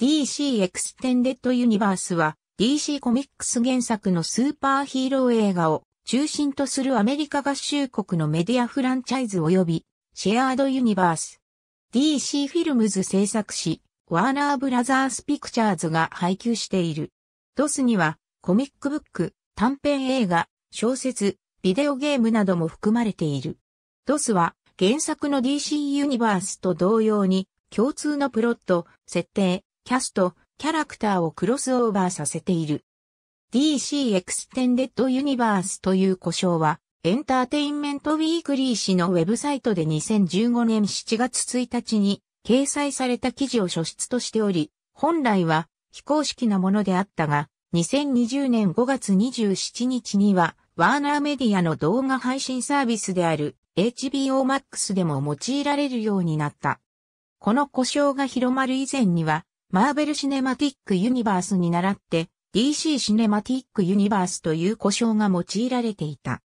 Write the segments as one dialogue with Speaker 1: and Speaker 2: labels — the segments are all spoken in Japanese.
Speaker 1: DC エクステンデッドユニバースは DC コミックス原作のスーパーヒーロー映画を中心とするアメリカ合衆国のメディアフランチャイズ及びシェアードユニバース。DC フィルムズ制作し、ワーナーブラザースピクチャーズが配給している。ドスにはコミックブック、短編映画、小説、ビデオゲームなども含まれている。ドスは原作の DC ユニバースと同様に共通のプロット、設定、キャスト、キャラクターをクロスオーバーさせている。DC エクステンデッドユニバースという故障は、エンターテインメントウィークリー誌のウェブサイトで2015年7月1日に掲載された記事を書出としており、本来は非公式なものであったが、2020年5月27日には、ワーナーメディアの動画配信サービスである HBO Max でも用いられるようになった。この故障が広まる以前には、マーベル・シネマティック・ユニバースに倣って DC シネマティック・ユニバースという呼称が用いられていた。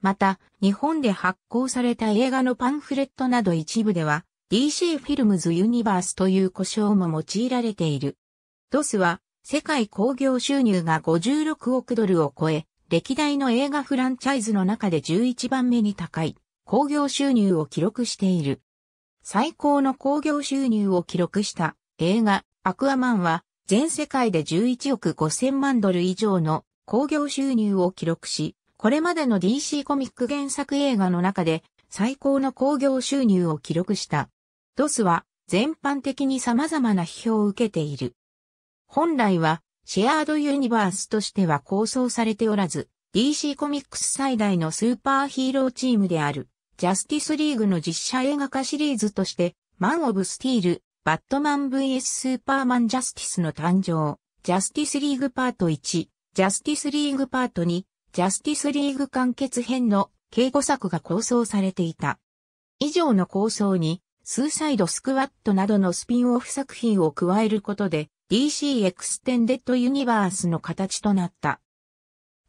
Speaker 1: また、日本で発行された映画のパンフレットなど一部では DC フィルムズ・ユニバースという呼称も用いられている。ドスは世界興行収入が56億ドルを超え、歴代の映画フランチャイズの中で11番目に高い興行収入を記録している。最高の興行収入を記録した映画アクアマンは全世界で11億5000万ドル以上の興行収入を記録し、これまでの DC コミック原作映画の中で最高の興行収入を記録した。ドスは全般的に様々な批評を受けている。本来はシェアードユニバースとしては構想されておらず、DC コミックス最大のスーパーヒーローチームである、ジャスティスリーグの実写映画化シリーズとして、マン・オブ・スティール、バットマン vs スーパーマンジャスティスの誕生、ジャスティスリーグパート1、ジャスティスリーグパート2、ジャスティスリーグ完結編の計5作が構想されていた。以上の構想に、スーサイドスクワットなどのスピンオフ作品を加えることで、DC エクステンデッドユニバースの形となった。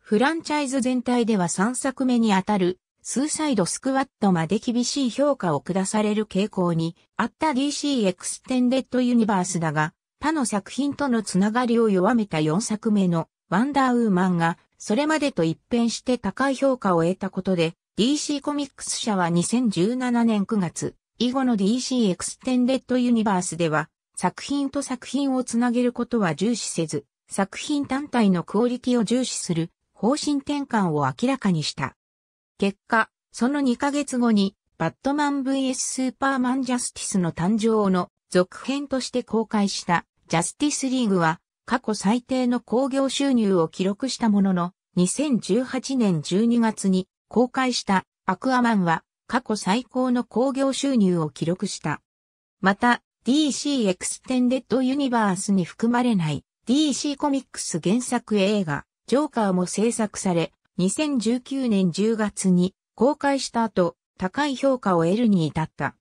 Speaker 1: フランチャイズ全体では3作目にあたるスーサイドスクワットまで厳しい評価を下される傾向にあった DC エクステンデッドユニバースだが、他の作品とのつながりを弱めた4作目のワンダーウーマンが、それまでと一変して高い評価を得たことで、DC コミックス社は2017年9月、以後の DC エクステンデッドユニバースでは、作品と作品をつなげることは重視せず、作品単体のクオリティを重視する方針転換を明らかにした。結果、その2ヶ月後に、バットマン vs スーパーマンジャスティスの誕生の続編として公開したジャスティスリーグは過去最低の興行収入を記録したものの2018年12月に公開したアクアマンは過去最高の興行収入を記録した。また DC エクステンデッドユニバースに含まれない DC コミックス原作映画ジョーカーも制作され2019年10月に公開した後、高い評価を得るに至った。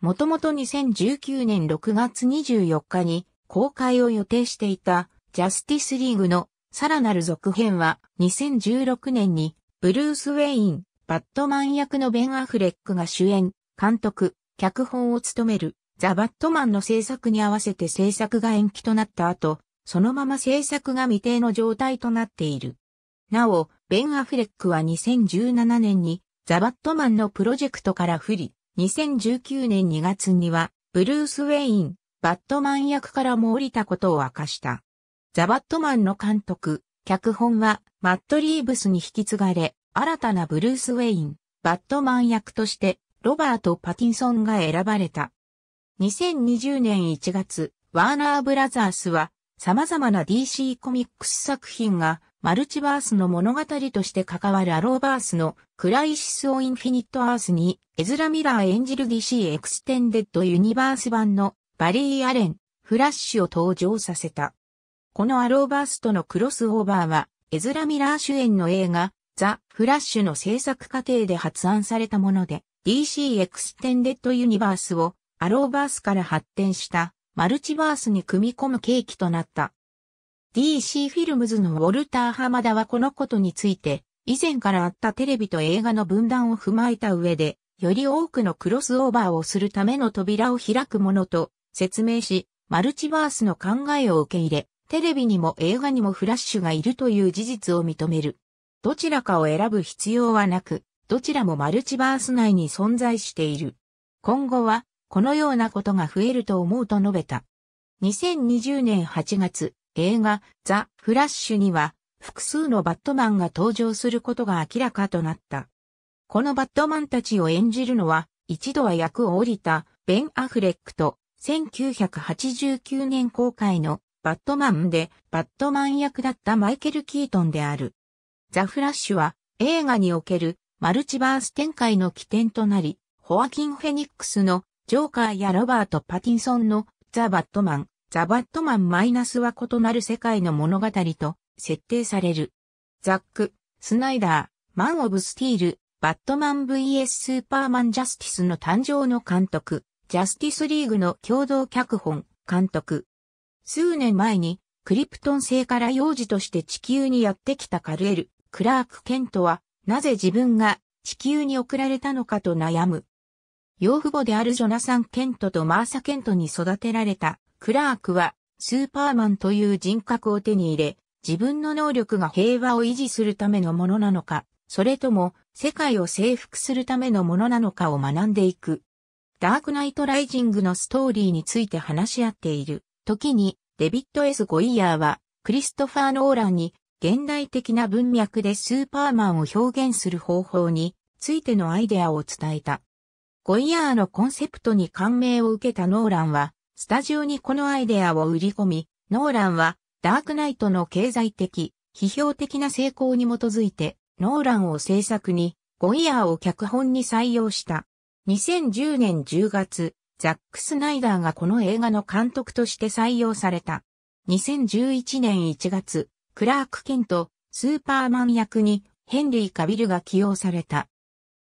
Speaker 1: もともと2019年6月24日に公開を予定していたジャスティスリーグのさらなる続編は2016年にブルース・ウェイン、バットマン役のベン・アフレックが主演、監督、脚本を務めるザ・バットマンの制作に合わせて制作が延期となった後、そのまま制作が未定の状態となっている。なお、ベン・アフレックは2017年にザ・バットマンのプロジェクトから不利、2019年2月にはブルース・ウェイン、バットマン役からも降りたことを明かした。ザ・バットマンの監督、脚本はマット・リーブスに引き継がれ、新たなブルース・ウェイン、バットマン役としてロバート・パティンソンが選ばれた。2020年1月、ワーナーブラザースは様々な DC コミックス作品がマルチバースの物語として関わるアローバースのクライシス・オインフィニット・アースに、エズラ・ミラー演じる DC エクステンデッド・ユニバース版のバリー・アレン、フラッシュを登場させた。このアローバースとのクロスオーバーは、エズラ・ミラー主演の映画、ザ・フラッシュの制作過程で発案されたもので、DC エクステンデッド・ユニバースをアローバースから発展したマルチバースに組み込む契機となった。DC フィルムズのウォルターハマダはこのことについて、以前からあったテレビと映画の分断を踏まえた上で、より多くのクロスオーバーをするための扉を開くものと説明し、マルチバースの考えを受け入れ、テレビにも映画にもフラッシュがいるという事実を認める。どちらかを選ぶ必要はなく、どちらもマルチバース内に存在している。今後は、このようなことが増えると思うと述べた。2020年8月、映画ザ・フラッシュには複数のバットマンが登場することが明らかとなった。このバットマンたちを演じるのは一度は役を降りたベン・アフレックと1989年公開のバットマンでバットマン役だったマイケル・キートンである。ザ・フラッシュは映画におけるマルチバース展開の起点となり、ホアキン・フェニックスのジョーカーやロバート・パティンソンのザ・バットマン、ザ・バットマンマイナスは異なる世界の物語と設定される。ザック、スナイダー、マン・オブ・スティール、バットマン VS スーパーマン・ジャスティスの誕生の監督、ジャスティスリーグの共同脚本、監督。数年前に、クリプトン星から幼児として地球にやってきたカルエル、クラーク・ケントは、なぜ自分が地球に送られたのかと悩む。養父母であるジョナサン・ケントとマーサ・ケントに育てられたクラークはスーパーマンという人格を手に入れ、自分の能力が平和を維持するためのものなのか、それとも世界を征服するためのものなのかを学んでいく。ダークナイトライジングのストーリーについて話し合っている時にデビッド・ S・ ゴイヤーはクリストファー・ノーランに現代的な文脈でスーパーマンを表現する方法についてのアイデアを伝えた。ゴイヤーのコンセプトに感銘を受けたノーランはスタジオにこのアイデアを売り込み、ノーランはダークナイトの経済的、批評的な成功に基づいて、ノーランを制作に、ゴイヤーを脚本に採用した。2010年10月、ザック・スナイダーがこの映画の監督として採用された。2011年1月、クラーク・ケント、スーパーマン役にヘンリー・カビルが起用された。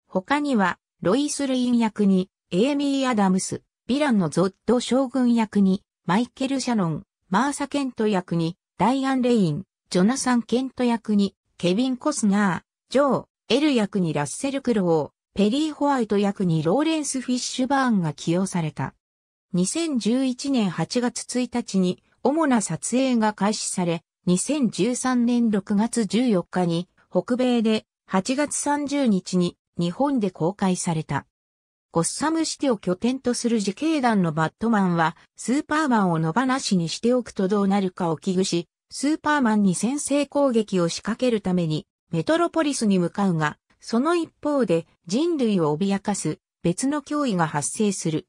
Speaker 1: 他には、ロイス・レイン役にエイミー・アダムス、ヴィランのゾッド将軍役に、マイケル・シャノン、マーサ・ケント役に、ダイアン・レイン、ジョナサン・ケント役に、ケビン・コスナー、ジョー、エル役にラッセル・クロー、ペリー・ホワイト役にローレンス・フィッシュバーンが起用された。2011年8月1日に主な撮影が開始され、2013年6月14日に北米で8月30日に日本で公開された。ゴッサムシティを拠点とする自警団のバットマンは、スーパーマンを野放しにしておくとどうなるかを危惧し、スーパーマンに先制攻撃を仕掛けるために、メトロポリスに向かうが、その一方で人類を脅かす別の脅威が発生する。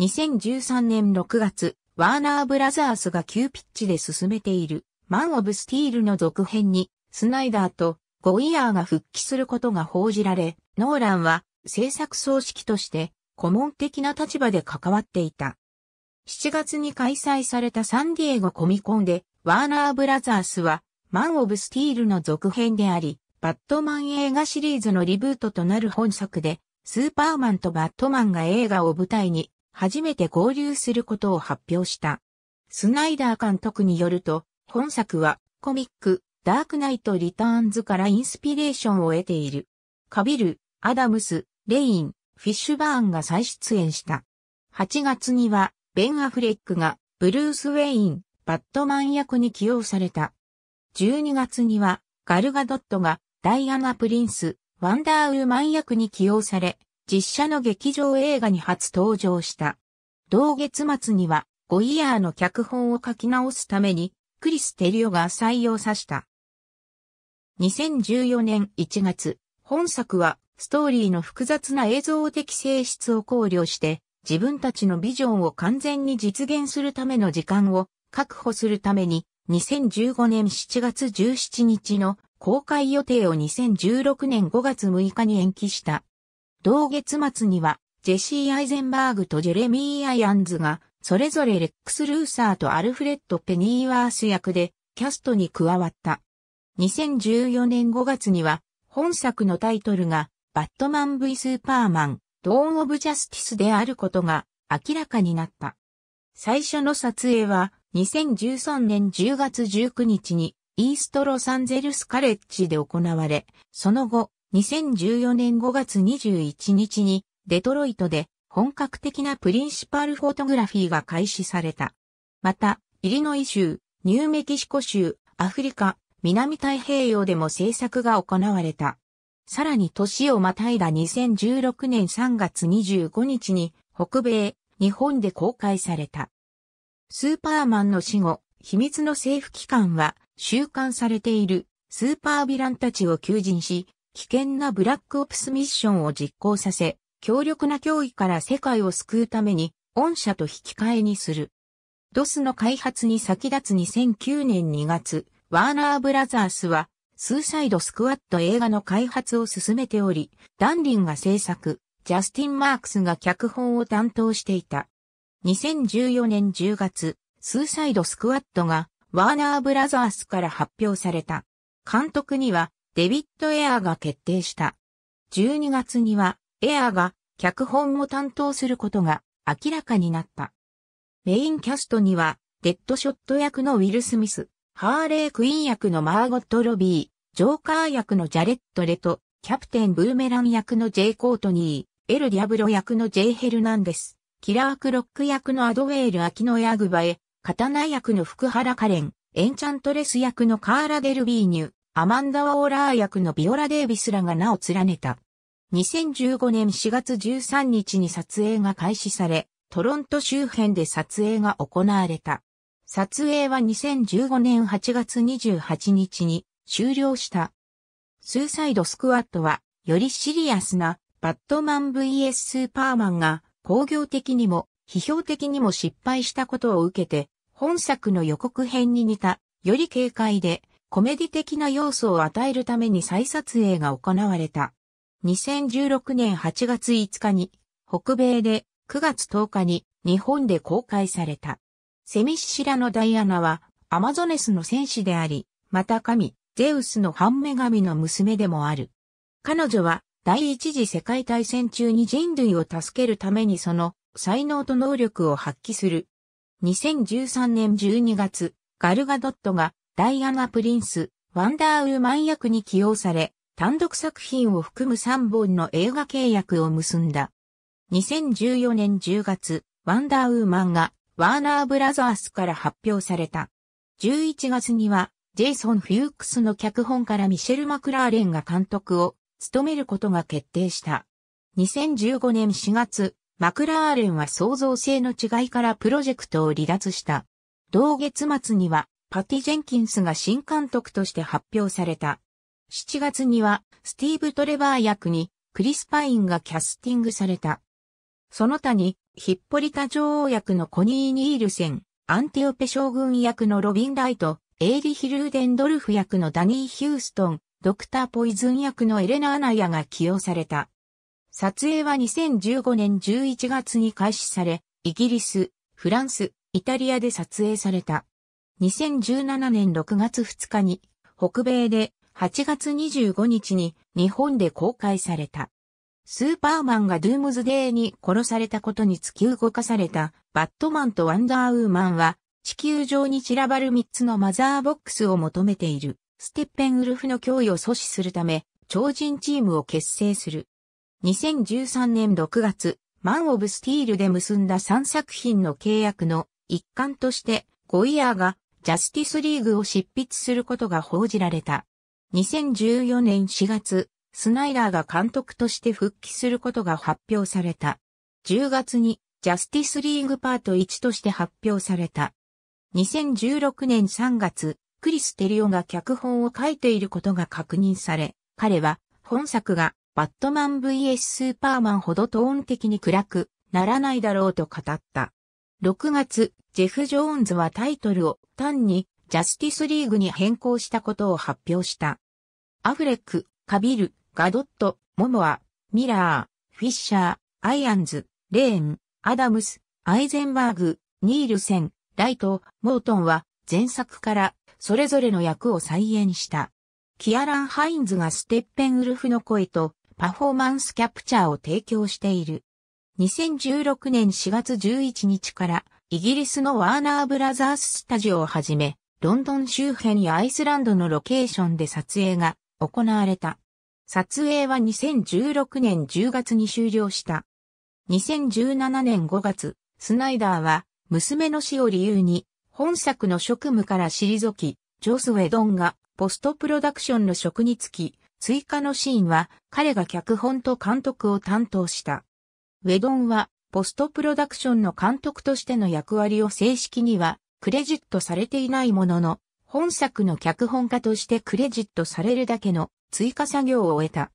Speaker 1: 2013年6月、ワーナーブラザースが急ピッチで進めているマン・オブ・スティールの続編に、スナイダーとゴイヤーが復帰することが報じられ、ノーランは制作総指揮として顧問的な立場で関わっていた。7月に開催されたサンディエゴコミコンで、ワーナーブラザースは、マン・オブ・スティールの続編であり、バットマン映画シリーズのリブートとなる本作で、スーパーマンとバットマンが映画を舞台に、初めて合流することを発表した。スナイダー監督によると、本作は、コミック、ダークナイト・リターンズからインスピレーションを得ている。カビル、アダムス、レイン、フィッシュバーンが再出演した。8月には、ベン・アフレックが、ブルース・ウェイン、バットマン役に起用された。12月には、ガルガドットが、ダイアナ・プリンス、ワンダーウーマン役に起用され、実写の劇場映画に初登場した。同月末には、5イヤーの脚本を書き直すために、クリス・テリオが採用させた。2014年1月、本作はストーリーの複雑な映像的性質を考慮して、自分たちのビジョンを完全に実現するための時間を確保するために、2015年7月17日の公開予定を2016年5月6日に延期した。同月末には、ジェシー・アイゼンバーグとジェレミー・アイアンズが、それぞれレックス・ルーサーとアルフレッド・ペニーワース役で、キャストに加わった。2014年5月には、本作のタイトルが、バットマン V スーパーマン、ドーン・オブ・ジャスティスであることが明らかになった。最初の撮影は2013年10月19日にイーストロサンゼルスカレッジで行われ、その後2014年5月21日にデトロイトで本格的なプリンシパルフォトグラフィーが開始された。また、イリノイ州、ニューメキシコ州、アフリカ、南太平洋でも制作が行われた。さらに年をまたいだ2016年3月25日に北米、日本で公開された。スーパーマンの死後、秘密の政府機関は収監されているスーパーヴィランたちを求人し、危険なブラックオプスミッションを実行させ、強力な脅威から世界を救うために、御社と引き換えにする。ドスの開発に先立つ2009年2月、ワーナーブラザースはスーサイドスクワット映画の開発を進めており、ダンリンが制作、ジャスティン・マークスが脚本を担当していた。2014年10月、スーサイドスクワットがワーナーブラザースから発表された。監督にはデビッド・エアーが決定した。12月にはエアーが脚本を担当することが明らかになった。メインキャストにはデッドショット役のウィル・スミス、ハーレー・クイーン役のマーゴット・ロビー、ジョーカー役のジャレット・レト、キャプテン・ブーメラン役のジェイ・コートニー、エル・ディアブロ役のジェイ・ヘルナンデス、キラー・クロック役のアドウェール・アキノヤグバエ、刀役の福原カレン、エンチャントレス役のカーラ・デルビーニュ、アマンダ・ワオラー役のビオラ・デービスらが名を連ねた。2015年4月13日に撮影が開始され、トロント周辺で撮影が行われた。撮影は2015年8月28日に終了した。スーサイドスクワットは、よりシリアスな、バットマン VS スーパーマンが、工業的にも、批評的にも失敗したことを受けて、本作の予告編に似た、より軽快で、コメディ的な要素を与えるために再撮影が行われた。2016年8月5日に、北米で9月10日に日本で公開された。セミシシラのダイアナは、アマゾネスの戦士であり、また神、ゼウスの半女神の娘でもある。彼女は、第一次世界大戦中に人類を助けるためにその才能と能力を発揮する。2013年12月、ガルガドットがダイアナ・プリンス、ワンダーウーマン役に起用され、単独作品を含む3本の映画契約を結んだ。2014年10月、ワンダーウーマンがワーナーブラザースから発表された。11月には、ジェイソン・フュークスの脚本からミシェル・マクラーレンが監督を務めることが決定した。2015年4月、マクラーレンは創造性の違いからプロジェクトを離脱した。同月末には、パティ・ジェンキンスが新監督として発表された。7月には、スティーブ・トレバー役に、クリス・パインがキャスティングされた。その他に、ヒッポリタ女王役のコニー・ニールセン、アンティオペ将軍役のロビン・ライト、エイリ・ヒルーデンドルフ役のダニー・ヒューストン、ドクター・ポイズン役のエレナ・アナヤが起用された。撮影は2015年11月に開始され、イギリス、フランス、イタリアで撮影された。2017年6月2日に、北米で8月25日に日本で公開された。スーパーマンがドゥームズデーに殺されたことに突き動かされたバットマンとワンダーウーマンは地球上に散らばる3つのマザーボックスを求めているステッペンウルフの脅威を阻止するため超人チームを結成する。2013年6月、マン・オブ・スティールで結んだ3作品の契約の一環としてゴイヤーがジャスティスリーグを執筆することが報じられた。2014年4月、スナイダーが監督として復帰することが発表された。10月にジャスティスリーグパート1として発表された。2016年3月、クリス・テリオが脚本を書いていることが確認され、彼は本作がバットマン vs スーパーマンほどトーン的に暗くならないだろうと語った。6月、ジェフ・ジョーンズはタイトルを単にジャスティスリーグに変更したことを発表した。アフレック、カビル、ガドット、モモア、ミラー、フィッシャー、アイアンズ、レーン、アダムス、アイゼンバーグ、ニールセン、ライト、モートンは前作からそれぞれの役を再演した。キアラン・ハインズがステッペンウルフの声とパフォーマンスキャプチャーを提供している。2016年4月11日からイギリスのワーナーブラザーススタジオをはじめ、ロンドン周辺やアイスランドのロケーションで撮影が行われた。撮影は2016年10月に終了した。2017年5月、スナイダーは娘の死を理由に本作の職務から退き、ジョスウェドンがポストプロダクションの職につき、追加のシーンは彼が脚本と監督を担当した。ウェドンはポストプロダクションの監督としての役割を正式にはクレジットされていないものの、本作の脚本家としてクレジットされるだけの追加作業を終えた。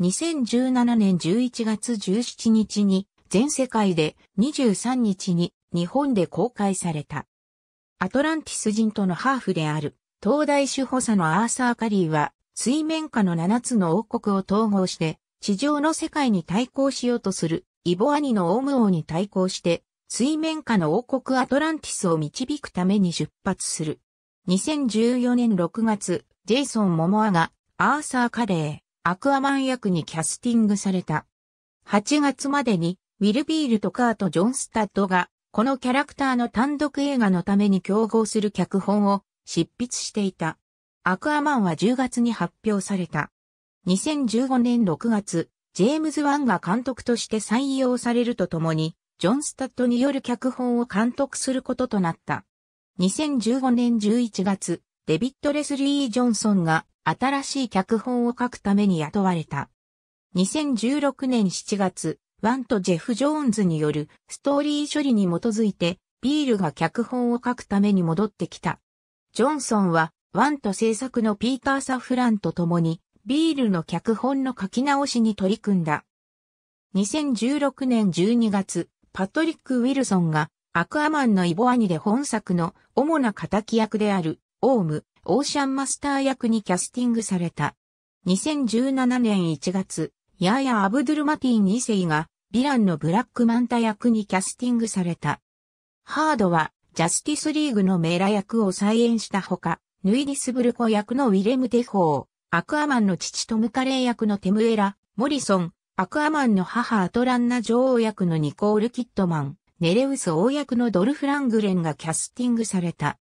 Speaker 1: 2017年11月17日に全世界で23日に日本で公開された。アトランティス人とのハーフである東大主補佐のアーサー・カリーは水面下の7つの王国を統合して地上の世界に対抗しようとするイボアニのオウム王に対抗して水面下の王国アトランティスを導くために出発する。2014年6月、ジェイソン・モモアがアーサー・カレー、アクアマン役にキャスティングされた。8月までに、ウィル・ビールとカート・ジョン・スタッドが、このキャラクターの単独映画のために競合する脚本を執筆していた。アクアマンは10月に発表された。2015年6月、ジェームズ・ワンが監督として採用されるとともに、ジョン・スタッドによる脚本を監督することとなった。2015年11月、デビッド・レスリー・ジョンソンが新しい脚本を書くために雇われた。2016年7月、ワンとジェフ・ジョーンズによるストーリー処理に基づいて、ビールが脚本を書くために戻ってきた。ジョンソンは、ワンと制作のピーター・サフランと共に、ビールの脚本の書き直しに取り組んだ。2016年12月、パトリック・ウィルソンがアクアマンのイボアニで本作の主な敵役である、オウム、オーシャンマスター役にキャスティングされた。2017年1月、ヤーヤ・アブドゥルマティン2世が、ヴィランのブラックマンタ役にキャスティングされた。ハードは、ジャスティスリーグのメーラ役を再演したほか、ヌイディスブルコ役のウィレム・デフォー、アクアマンの父トム・カレー役のテムエラ、モリソン、アクアマンの母アトランナ女王役のニコール・キットマン、ネレウス王役のドルフ・ラングレンがキャスティングされた。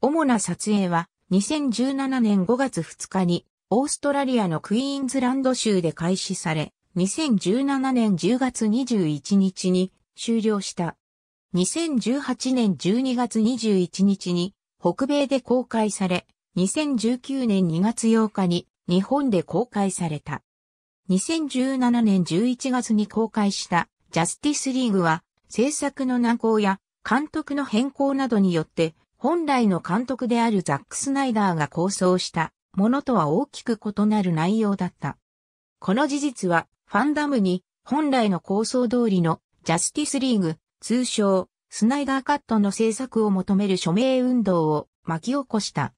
Speaker 1: 主な撮影は2017年5月2日にオーストラリアのクイーンズランド州で開始され、2017年10月21日に終了した。2018年12月21日に北米で公開され、2019年2月8日に日本で公開された。2017年11月に公開したジャスティスリーグは制作の難航や監督の変更などによって、本来の監督であるザック・スナイダーが構想したものとは大きく異なる内容だった。この事実は、ファンダムに本来の構想通りのジャスティスリーグ、通称、スナイダーカットの制作を求める署名運動を巻き起こした。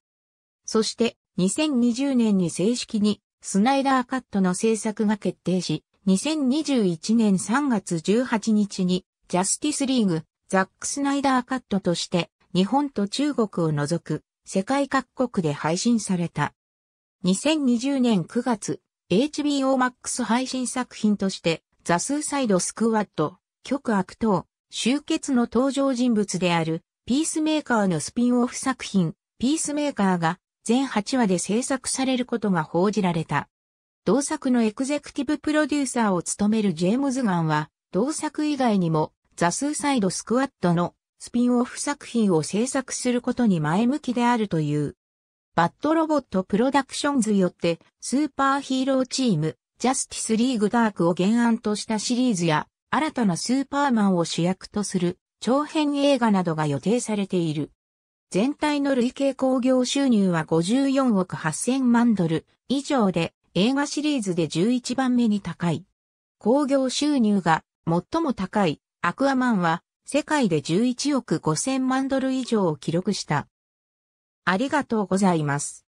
Speaker 1: そして、2020年に正式にスナイダーカットの制作が決定し、2021年3月18日にジャスティスリーグ、ザックスナイダーカットとして、日本と中国を除く、世界各国で配信された。2020年9月、HBO Max 配信作品として、ザ・スーサイド・スクワット、極悪党、集結の登場人物である、ピースメーカーのスピンオフ作品、ピースメーカーが全8話で制作されることが報じられた。同作のエグゼクティブプロデューサーを務めるジェームズ・ガンは、同作以外にもザ・スーサイド・スクワットのスピンオフ作品を制作することに前向きであるという。バッドロボットプロダクションズよってスーパーヒーローチームジャスティスリーグダークを原案としたシリーズや新たなスーパーマンを主役とする長編映画などが予定されている。全体の累計興行収入は54億8000万ドル以上で映画シリーズで11番目に高い。興行収入が最も高いアクアマンは世界で11億5000万ドル以上を記録した。ありがとうございます。